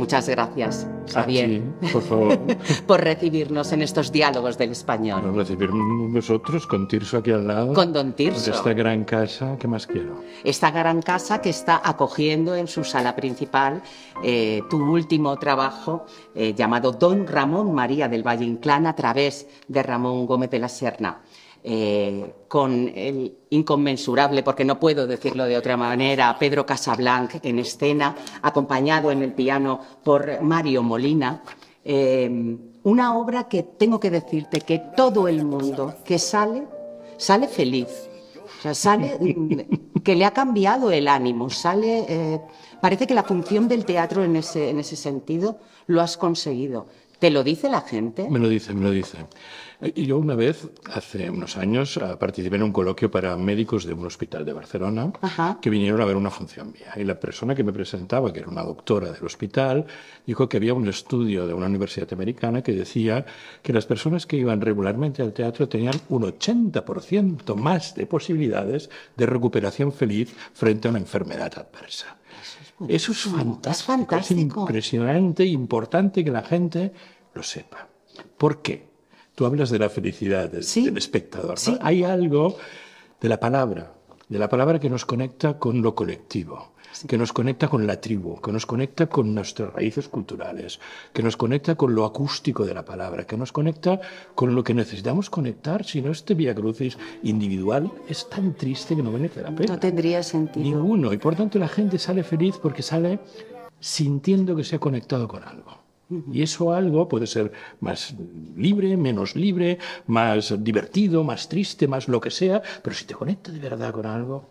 Muchas gracias, Javier, ah, por, recibirnos en estos diálogos del español. Por recibirnos nosotros con Tirso aquí al lado. Con don Tirso. esta gran casa, ¿qué más quiero? Esta gran casa que está acogiendo en su sala principal eh, tu último trabajo eh, llamado Don Ramón María del Valle Inclán a través de Ramón Gómez de la Serna. Eh, con el inconmensurable, porque no puedo decirlo de otra manera, Pedro Casablanc en escena, acompañado en el piano por Mario Molina. Eh, una obra que tengo que decirte que todo el mundo que sale, sale feliz. sale que le ha cambiado el ánimo, sale. Eh, parece que la función del teatro en ese, en ese sentido lo has conseguido. ¿Te lo dice la gente? Me lo dice, me lo dice. Yo una vez, hace unos años, ah, participé en un coloquio para médicos de un hospital de Barcelona que vinieron a ver una función mía. Y la persona que me presentaba, que era una doctora del hospital, dijo que había un estudio de una universidad americana que decía que las personas que iban regularmente al teatro tenían un 80% más de posibilidades de recuperación feliz frente a una enfermedad adversa. Eso es fantástico. Es impresionante, importante que la gente lo sepa. ¿Por qué? Tú hablas de la felicidad del, espectador. Hay algo de la palabra, de la palabra que nos conecta con lo colectivo que nos conecta con la tribu, que nos conecta con nuestras raíces culturales, que nos conecta con lo acústico de la palabra, que nos conecta con lo que necesitamos conectar, si no este Via Crucis individual es tan triste que no merece la No tendría sentido. Ninguno, y por tanto la gente sale feliz porque sale sintiendo que se ha conectado con algo. Y eso algo puede ser más libre, menos libre, más divertido, más triste, más lo que sea, pero si te conecta de verdad con algo,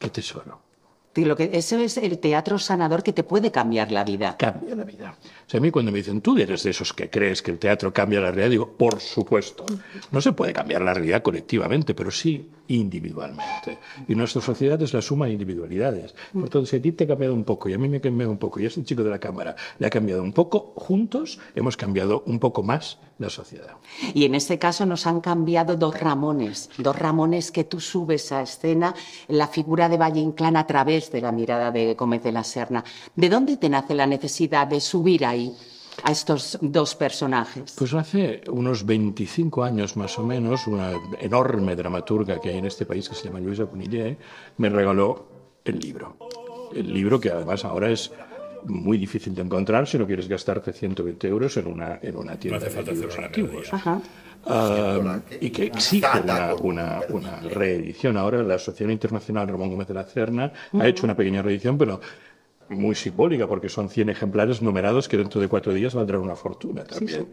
qué tesoro. Lo que, ese es el teatro sanador que te puede cambiar la vida. Cambia la vida. O sea, a mí cuando me dicen, tú eres de esos que crees que el teatro cambia la realidad, digo, por supuesto. No se puede cambiar la realidad colectivamente, pero sí individualmente. Y nuestra sociedad es la suma de individualidades. Por tanto, si a ti te ha cambiado un poco y a mí me ha cambiado un poco y a este chico de la cámara le ha cambiado un poco, juntos hemos cambiado un poco más sociedad. Y en este caso nos han cambiado dos Ramones, dos Ramones que tú subes a escena, la figura de Valle Inclán a través de la mirada de Gómez de la Serna. ¿De dónde te nace la necesidad de subir ahí? a estos dos personajes? Pues hace unos 25 años más o menos, una enorme dramaturga que hay en este país que se llama Luisa Cunillé me regaló el libro. El libro que además ahora es muy difícil de encontrar si no quieres gastarte 120 euros en una, en una tienda no hace falta de libros archivos. y que exige una, reedición. Ahora la Asociación Internacional Ramón Gómez de la Cerna ha hecho una pequeña reedición, pero muy simbólica, porque son 100 ejemplares numerados que dentro de cuatro días valdrán una fortuna también.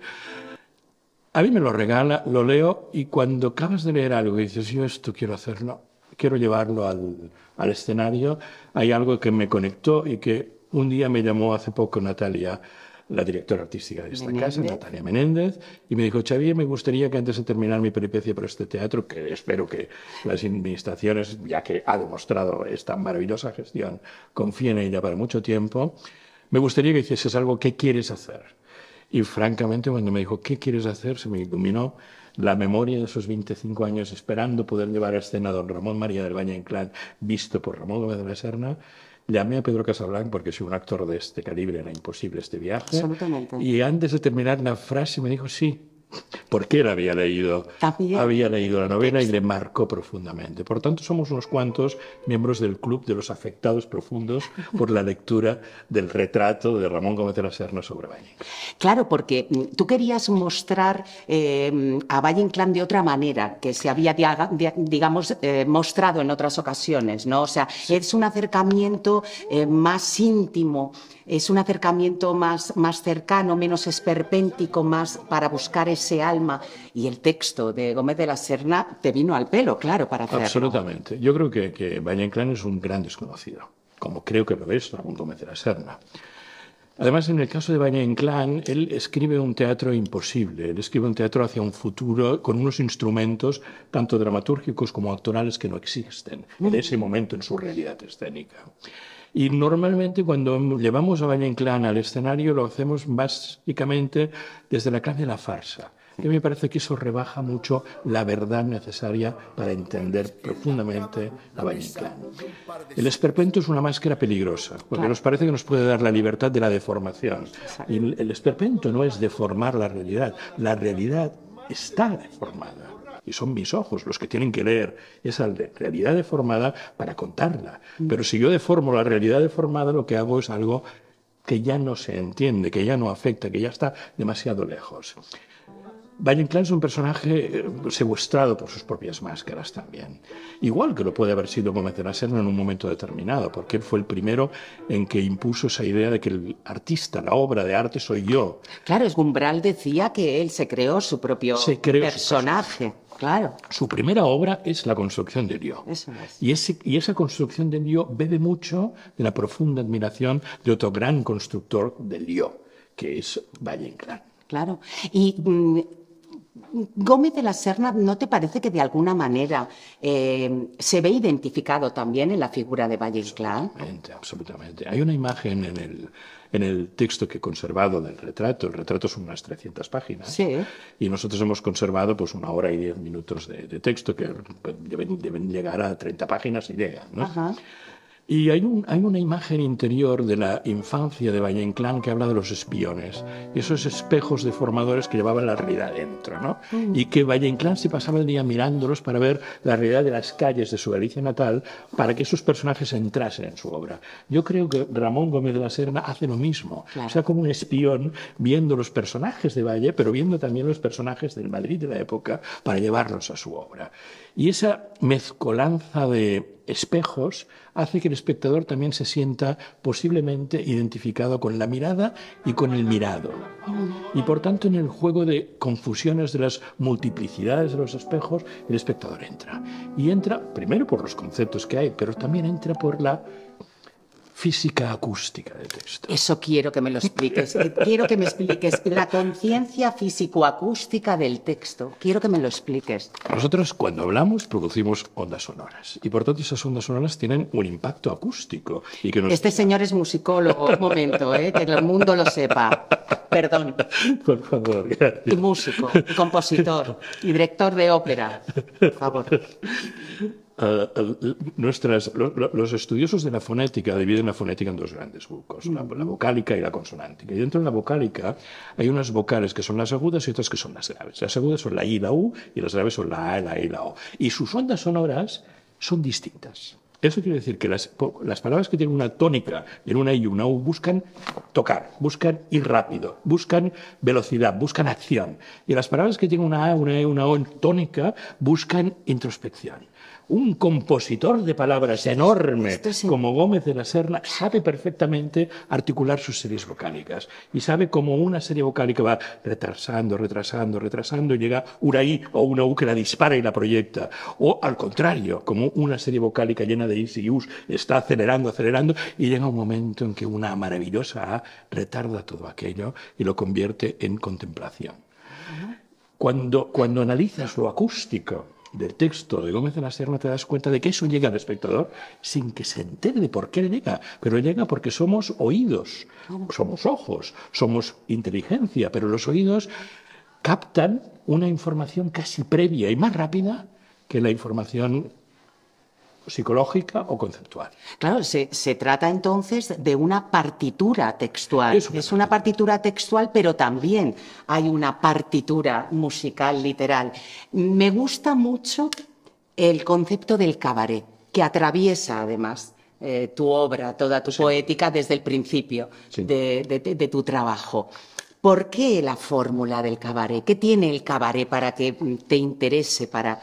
A mí me lo regala, lo leo y cuando acabas de leer algo y dices, yo esto quiero hacerlo, quiero llevarlo al, al escenario, hay algo que me conectó y que un día me llamó hace poco Natalia, la directora artística de esta casa, Natalia Menéndez, y me dijo, Xavier, me gustaría que antes de terminar mi peripecia por este teatro, que espero que las administraciones, ya que ha demostrado esta maravillosa gestión, confíen en ella para mucho tiempo, me gustaría que hicieses algo, que quieres hacer? Y francamente, cuando me dijo, ¿qué quieres hacer? Se me iluminó la memoria de esos 25 años esperando poder llevar a escena a don Ramón María del Valle Inclán, visto por Ramón Gómez de la Serna, Llamé a Pedro Casablanc porque si un actor de este calibre era imposible este viaje. Y antes de terminar la frase me dijo, sí, porque él había leído, había leído la novela y le marcó profundamente. Por tanto, somos unos cuantos miembros del club de los afectados profundos por la lectura del retrato de Ramón Gómez de la Serna sobre Valle. Claro, porque mm, tú querías mostrar em, a Valle Inclán de otra manera, que se había, digamos, eh, mostrado en otras ocasiones, ¿no? O sea, es un acercamiento eh, más íntimo, es un acercamiento más, más cercano, menos esperpéntico, más para buscar ese alma. Y el texto de Gómez de la Serna te vino al pelo, claro, para hacerlo. Absolutamente. Yo creo que, que Valle Inclán es un gran desconocido, como creo que lo es Ramón Gómez de la Serna. Además, en el caso de Valle Inclán, él escribe un teatro imposible, él escribe un teatro hacia un futuro con unos instrumentos tanto dramatúrgicos como actorales que no existen en mm. ese momento en su realidad escénica. Y normalmente cuando llevamos a Valle Inclán al escenario lo hacemos básicamente desde la clase de la farsa. Que me parece que eso rebaja mucho la verdad necesaria para entender profundamente a Inclán. El esperpento es una máscara peligrosa, porque nos parece que nos puede dar la libertad de la deformación. Y el esperpento no es deformar la realidad, la realidad está deformada y son mis ojos los que tienen que leer esa realidad deformada para contarla. Mm. Pero si yo deformo la realidad deformada, lo que hago es algo que ya no se entiende, que ya no afecta, que ya está demasiado lejos. Valle Inclán es un personaje eh, secuestrado por sus propias máscaras también. Igual que lo puede haber sido Gómez de en un momento determinado, porque él fue el primero en que impuso esa idea de que el artista, la obra de arte, soy yo. Claro, es Gumbral decía que él se creó su propio personaje. Claro. Su primera obra es la construcción de lío Eso es. y, y, esa construcción de lío bebe mucho de la profunda admiración de otro gran constructor de lío que es Valle Claro. Y mm, Gómez de la Serna, ¿no te parece que de alguna manera eh, se ve identificado también en la figura de Valle Absolutamente, Hay una imagen en el, texto que he conservado del retrato. El retrato son unas 300 páginas. Sí. Y nosotros hemos conservado pues una hora y diez minutos de, texto que deben, llegar a 30 páginas y llega, ¿no? Ajá. Y hay, una imagen interior de la infancia de Valle Inclán que habla de los espiones, esos espejos deformadores que llevaban la realidad dentro, ¿no? Mm. Y que Valle Inclán se pasaba el día mirándolos para ver la realidad de las calles de su Galicia natal, para que esos personajes entrasen en su obra. Yo creo que Ramón Gómez de la Serna hace lo mismo, o sea, como un espión viendo los personajes de Valle, pero viendo también los personajes del Madrid de la época para llevarlos a su obra. Y esa mezcolanza de espejos hace que el espectador también se sienta posiblemente identificado con la mirada y con el mirado. Y por tanto en el juego de confusiones de las multiplicidades de los espejos, el espectador entra. Y entra primero por los conceptos que hay, pero también entra por la física acústica del texto. Eso quiero que me lo expliques. quiero que me expliques la conciencia físico-acústica del texto. Quiero que me lo expliques. Nosotros cuando hablamos producimos ondas sonoras y por tanto esas ondas sonoras tienen un impacto acústico. Y que Este señor es musicólogo, un momento, ¿eh? que el mundo lo sepa. Perdón. Por favor, gracias. Y músico, y compositor, y director de ópera. Por favor. Eh, eh, nuestras, los, estudiosos de la fonética dividen la fonética en dos grandes grupos, la, vocálica y la consonántica. Y dentro de la vocálica hay unas vocales que son las agudas y otras que son las graves. Las agudas son la I y la U y las graves son la A, la E y la O. Y sus ondas sonoras son distintas. Eso quiere decir que las, palabras que tienen una tónica en una I y una U buscan tocar, buscan ir rápido, buscan velocidad, buscan acción. Y las palabras que tienen una A, una E, una O en tónica buscan introspección un compositor de palabras enorme como Gómez de la Serna sabe perfectamente articular sus series vocálicas y sabe cómo una serie vocálica va retrasando, retrasando, retrasando y llega una I o una U que la dispara y la proyecta. O al contrario, como una serie vocálica llena de is y us está acelerando, acelerando y llega un momento en que una maravillosa A retarda todo aquello y lo convierte en contemplación. Cuando, cuando analizas lo acústico, del texto de Gómez de la Serna te das cuenta de que eso llega al espectador sin que se entere por qué le llega, pero llega porque somos oídos, somos ojos, somos inteligencia, pero los oídos captan una información casi previa y más rápida que la información psicológica o conceptual. Claro, se, trata entonces de una partitura textual. Es una, partitura textual, pero también hay una partitura musical literal. Me gusta mucho el concepto del cabaret, que atraviesa además eh, tu obra, toda tu poética desde el principio de, de, tu trabajo. ¿Por qué la fórmula del cabaret? ¿Qué tiene el cabaret para que mm, te interese, para,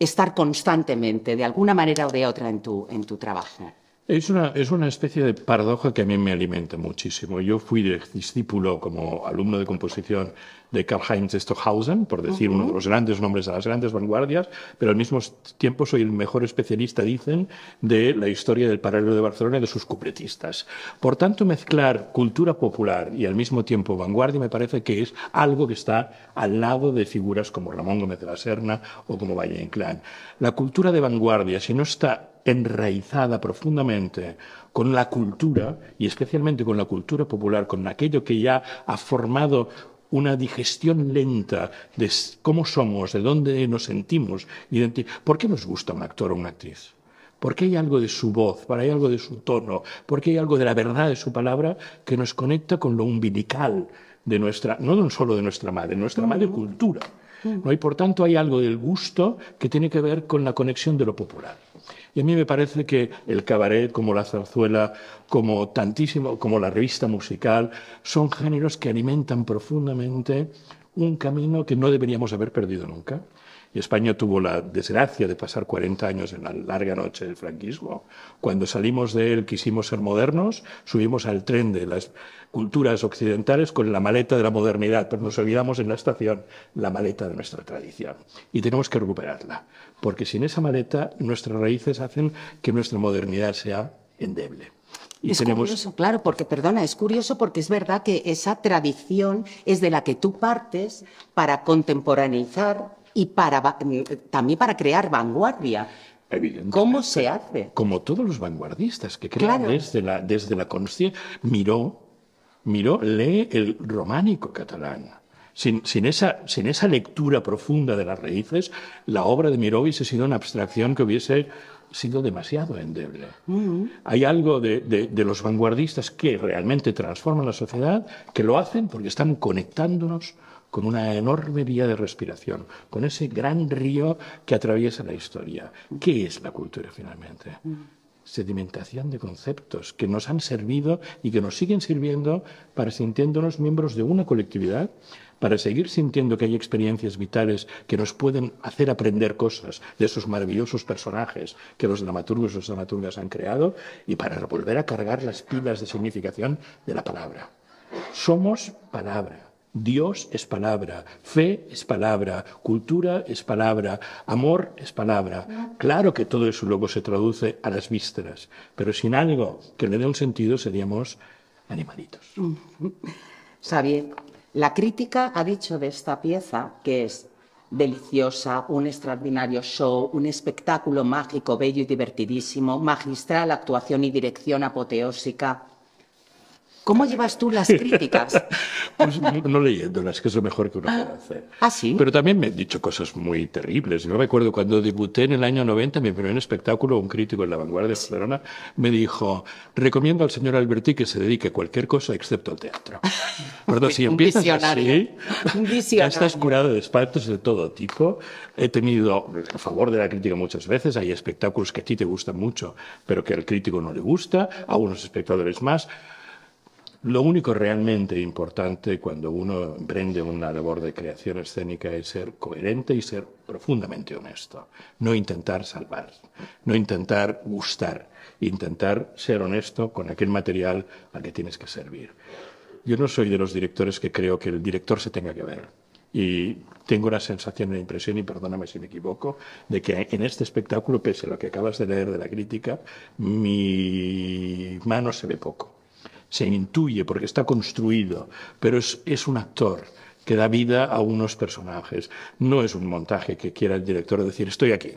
estar constantemente, de alguna manera o de otra, en tu, en tu trabajo? Es una, es una especie de paradoja que a mí me alimenta muchísimo. Yo fui discípulo como alumno de composición de Karl-Heinz Stockhausen, por decir uno de los grandes nombres de las grandes vanguardias, pero al mismo tiempo soy el mejor especialista, dicen, de la historia del paralelo de Barcelona y de sus cupletistas. Por tanto, mezclar cultura popular y al mismo tiempo vanguardia me parece que es algo que está al lado de figuras como Ramón Gómez de la Serna o como Valle Inclán. La cultura de vanguardia, si no está enraizada profundamente con la cultura y especialmente con la cultura popular, con aquello que ya ha formado una digestión lenta de cómo somos, de dónde nos sentimos. ¿Por qué nos gusta un actor o una actriz? ¿Por qué hay algo de su voz? ¿Por qué hay algo de su tono? ¿Por qué hay algo de la verdad de su palabra que nos conecta con lo umbilical de nuestra, no solo de nuestra madre, nuestra madre cultura? Mm. ¿no? Y por tanto hay algo del gusto que tiene que ver con la conexión de lo popular. Y a mí me parece que el cabaret, como la zarzuela, como tantísimo, como la revista musical, son géneros que alimentan profundamente un camino que no deberíamos haber perdido nunca. Y España tuvo la desgracia de pasar 40 años en la larga noche del franquismo. Cuando salimos de él quisimos ser modernos, subimos al tren de las culturas occidentales con la maleta de la modernidad, pero nos olvidamos en la estación la maleta de nuestra tradición. Y tenemos que recuperarla, porque sin esa maleta nuestras raíces hacen que nuestra modernidad sea endeble. Y es curioso, claro, porque, perdona, es curioso porque es verdad que esa tradición es de la que tú partes para contemporaneizar y para, mm, eh, también para crear vanguardia. ¿Cómo se hace? Como todos los vanguardistas que crean desde la, desde la conciencia, miró, miró, lee el románico catalán. Sin, sin, esa, sin, esa, lectura profunda de las raíces, la obra de Miró hubiese sido una abstracción que hubiese sido demasiado endeble. Hay algo de, de, los vanguardistas que realmente transforman la sociedad, que lo hacen porque están conectándonos con una enorme vía de respiración, con ese gran río que atraviesa la historia. ¿Qué es la cultura finalmente? sedimentación de conceptos que nos han servido y que nos siguen sirviendo para sintiéndonos miembros de una colectividad, para seguir sintiendo que hay experiencias vitales que nos pueden hacer aprender cosas de esos maravillosos personajes que los dramaturgos y los dramaturgas han creado y para volver a cargar las pilas de significación de la palabra. Somos palabra. Dios es palabra, fe es palabra, cultura es palabra, amor es palabra. Claro que todo eso luego se traduce a las vísceras, pero sin algo que le dé un sentido seríamos animalitos. Xavier, la crítica ha dicho de esta pieza que es deliciosa, un extraordinario show, un espectáculo mágico, bello y divertidísimo, magistral actuación y dirección apoteósica ¿Cómo llevas tú las críticas? pues no leyéndolas, que es lo mejor que uno puede hacer. Ah, sí. Pero también me han dicho cosas muy terribles. No acuerdo cuando debuté en el año 90, mi primer espectáculo, un crítico en la vanguardia de Barcelona me dijo: Recomiendo al señor Alberti que se dedique a cualquier cosa excepto al teatro. Perdón, si empiezas ya estás curado de espantos de todo tipo. He tenido a favor de la crítica muchas veces. Hay espectáculos que a ti te gustan mucho, pero que al crítico no le gusta, a unos espectadores más. Lo único realmente importante cuando uno emprende una labor de creación escénica es ser coherente y ser profundamente honesto. No intentar salvar, no intentar gustar, intentar ser honesto con aquel material al que tienes que servir. Yo no soy de los directores que creo que el director se tenga que ver. Y tengo la sensación, la impresión, y perdóname si me equivoco, de que en este espectáculo, pese a lo que acabas de leer de la crítica, mi mano se ve poco se intuye porque está construido, pero es, un actor que da vida a unos personajes. No es un montaje que quiera el director decir, estoy aquí.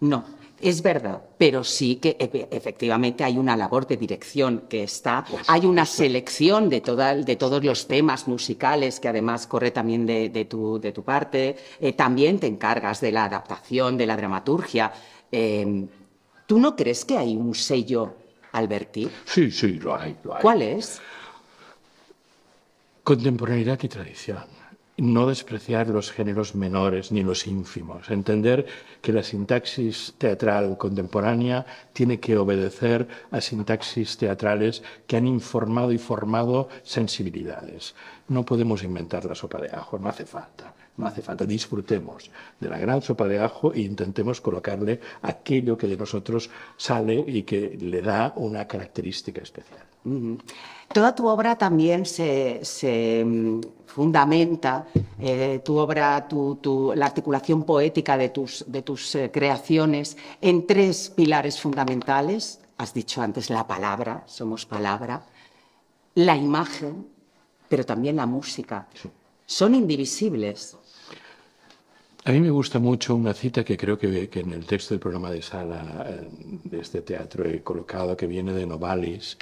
No, es verdad, pero sí que e, e, efectivamente hay una labor de dirección que está, hay una selección de, todos los temas musicales que además corre también de, tu, de tu, parte, eh, también te encargas de la adaptación, de la dramaturgia. Em, ¿Tú no crees que hay un sello Alberti? Sí, sí, lo hay. ¿Cuál es? Contemporaneidad y tradición. No despreciar los géneros menores ni los ínfimos. Entender que la sintaxis teatral contemporánea tiene que obedecer a sintaxis teatrales que han informado y formado sensibilidades. No podemos inventar la sopa de ajo, no hace falta. No hace falta, disfrutemos de la gran sopa de ajo e intentemos colocarle aquello que de nosotros sale y que le da una característica especial. Toda tu obra también se, mm, fundamenta, eh, tu obra, la articulación poética de tus, eh, creaciones en tres pilares fundamentales. Has dicho antes la palabra, somos palabra, la imagen, pero también la música. Son indivisibles. A mí me gusta mucho una cita que creo que, en el texto del programa de sala eh, de este teatro he colocado, que viene de Novalis.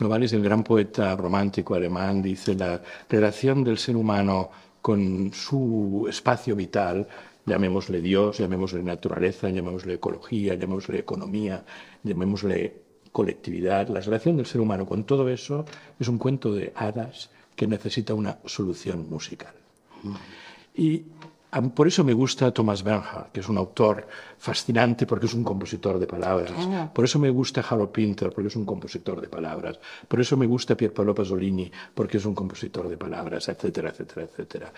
Novalis, el gran poeta romántico alemán, dice la relación del ser humano con su espacio vital, llamémosle Dios, llamémosle naturaleza, llamémosle ecología, llamémosle economía, llamémosle colectividad, la relación del ser humano con todo eso es un cuento de hadas que necesita una solución musical. Y por eso me gusta Thomas Bernhardt, que es un autor fascinante porque es un compositor de palabras. Por eso me gusta Harold Pinter, porque es un compositor de palabras. Por eso me gusta Pierpaolo Pasolini, porque es un compositor de palabras, etcétera, etcétera, etcétera.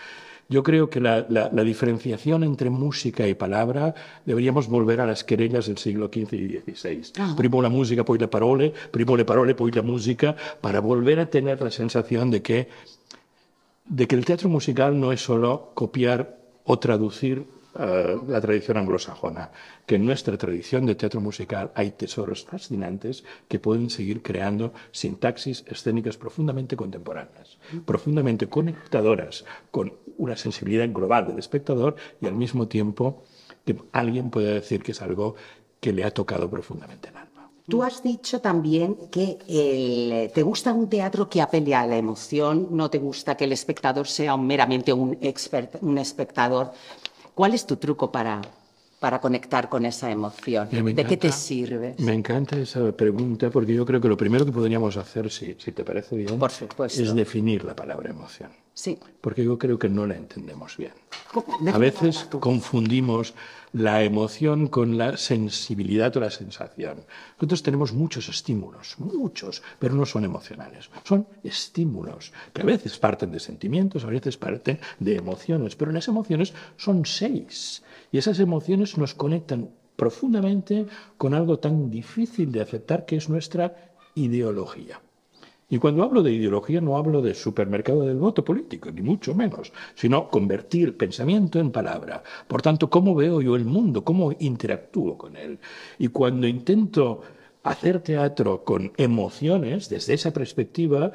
Yo creo que la, diferenciación entre música y palabra deberíamos volver a las querellas del siglo XV y XVI. Primo la música, poi la parole, primo le parole, poi la música, para volver a tener la sensación de que, de que el teatro musical no es solo copiar o traducir eh, la tradición anglosajona, que en nuestra tradición de teatro musical hay tesoros fascinantes que pueden seguir creando sintaxis escénicas profundamente contemporáneas, profundamente conectadoras con una sensibilidad global del espectador y al mismo tiempo que alguien pueda decir que es algo que le ha tocado profundamente nada. Tú has dicho también que eh, te gusta un teatro que apele a la emoción, no te gusta que el espectador sea meramente un, un espectador. ¿Cuál es tu truco para, conectar con esa emoción? Eh, ¿De qué te sirve? Me encanta esa pregunta porque yo creo que lo primero que podríamos hacer, si, si te parece bien, es definir la palabra emoción. Sí. Porque yo creo que no la entendemos bien. A veces confundimos la emoción con la sensibilidad o la sensación. Nosotros tenemos muchos estímulos, muchos, pero no son emocionales. Son estímulos que a veces parten de sentimientos, a veces parten de emociones, pero las emociones son seis. Y esas emociones nos conectan profundamente con algo tan difícil de aceptar que es nuestra ideología. Y cuando hablo de ideología no hablo de supermercado del voto político, ni mucho menos, sino convertir pensamiento en palabra. Por tanto, ¿cómo veo yo el mundo? ¿Cómo interactúo con él? Y cuando intento hacer teatro con emociones, desde esa perspectiva,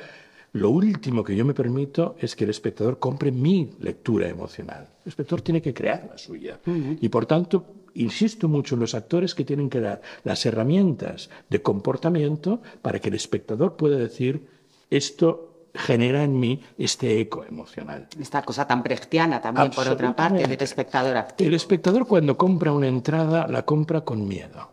lo último que yo me permito es que el espectador compre mi lectura emocional. El espectador tiene que crear la suya. Y por tanto, insisto mucho en los actores que tienen que dar las herramientas de comportamiento para que el espectador pueda decir esto genera en mí este eco emocional. Esta cosa tan brechtiana también, por otra parte, del espectador El espectador cuando compra una entrada la compra con miedo.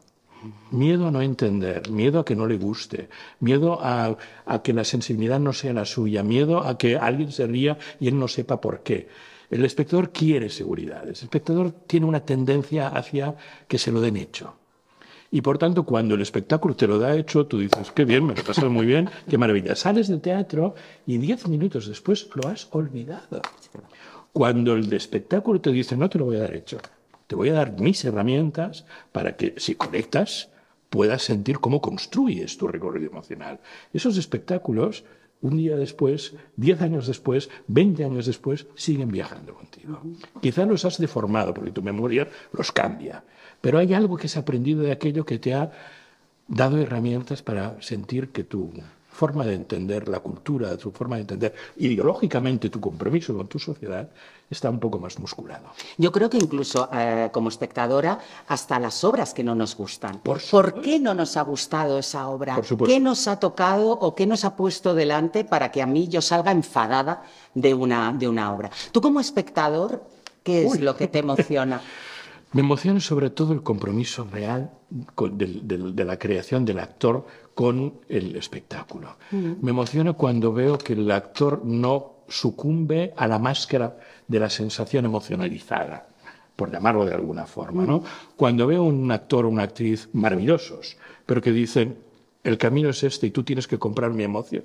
Miedo a no entender, miedo a que no le guste, miedo a, que la sensibilidad no sea la suya, miedo a que alguien se ría y él no sepa por qué. El espectador quiere seguridad, el espectador tiene una tendencia hacia que se lo den hecho. Y por tanto, cuando el espectáculo te lo da hecho, tú dices, qué bien, me lo pasado muy bien, qué maravilla. Sales del teatro y diez minutos después lo has olvidado. Cuando el espectáculo te dice, no te lo voy a dar hecho, te voy a dar mis herramientas para que si conectas puedas sentir cómo construyes tu recorrido emocional. Esos espectáculos, un día después, diez años después, veinte años después, siguen viajando contigo. Quizá los has deformado porque tu memoria los cambia, pero hay algo que has aprendido de aquello que te ha dado herramientas para sentir que tú forma de entender la cultura, tu forma de entender ideológicamente tu compromiso con tu sociedad, está un poco más musculado. Yo creo que incluso eh, como espectadora, hasta las obras que no nos gustan. ¿Por, qué no nos ha gustado esa obra? ¿Qué nos ha tocado o qué nos ha puesto delante para que a mí yo salga enfadada de una, obra? Tú como espectador, ¿qué es lo que te emociona? Me emociona sobre todo el compromiso real de, la creación del actor con el espectáculo. Me emociona cuando veo que el actor no sucumbe a la máscara de la sensación emocionalizada, por llamarlo de alguna forma. ¿no? Cuando veo un actor o una actriz maravillosos, pero que dicen, el camino es este y tú tienes que comprar mi emoción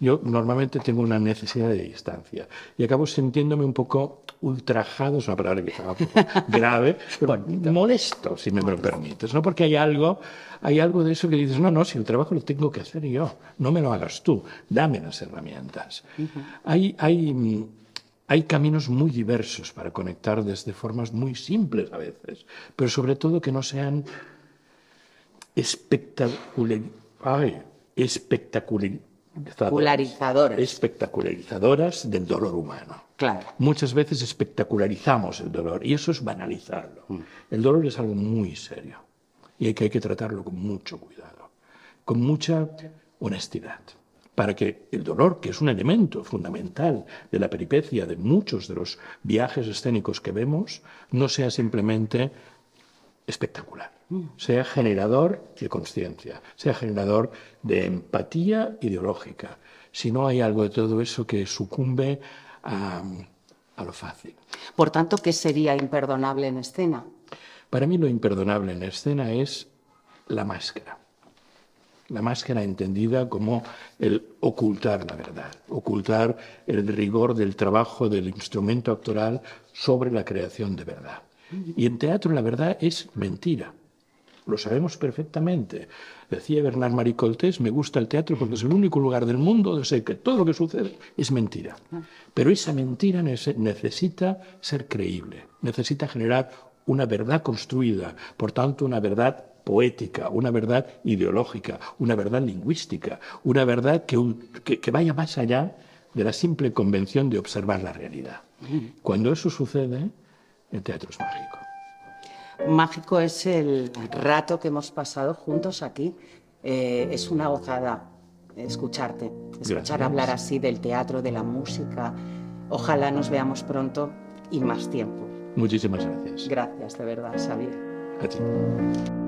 yo normalmente tengo una necesidad de distancia y acabo sintiéndome un poco ultrajado, es una palabra que estaba grave, pero molesto, si me, lo permites, ¿no? Porque hay algo, hay algo de eso que dices, no, no, si el trabajo lo tengo que hacer yo, no me lo hagas tú, dame las herramientas. Hay, hay, hay caminos muy diversos para conectar desde formas muy simples a veces, pero sobre todo que no sean espectacular, espectacular, espectacularizadoras. Espectacularizadoras del dolor humano. Muchas veces espectacularizamos el dolor y eso es banalizarlo. Mm. El dolor es algo muy serio y hay que, hay que tratarlo con mucho cuidado, con mucha honestidad, para que el dolor, que es un elemento fundamental de la peripecia de muchos de los viajes escénicos que vemos, no sea simplemente espectacular sea generador de conciencia, sea generador de empatía ideológica. Si no hay algo de todo eso que sucumbe a, lo fácil. Por tanto, ¿qué sería imperdonable en escena? Para mí lo imperdonable en escena es la máscara. La máscara entendida como el ocultar la verdad, ocultar el rigor del trabajo del instrumento actoral sobre la creación de verdad. Y en teatro la verdad es mentira lo sabemos perfectamente. Decía Bernard Marie me gusta el teatro porque es el único lugar del mundo donde sé que todo lo que sucede es mentira. Pero esa mentira necesita ser creíble, necesita generar una verdad construida, por tanto una verdad poética, una verdad ideológica, una verdad lingüística, una verdad que, que vaya más allá de la simple convención de observar la realidad. Mm. Cuando eso sucede, el teatro es mágico mágico es el rato que hemos pasado juntos aquí. Eh, es una gozada escucharte, escuchar hablar así del teatro, de la música. Ojalá nos veamos pronto y más tiempo. Muchísimas gracias. Gracias, de verdad, Xavier.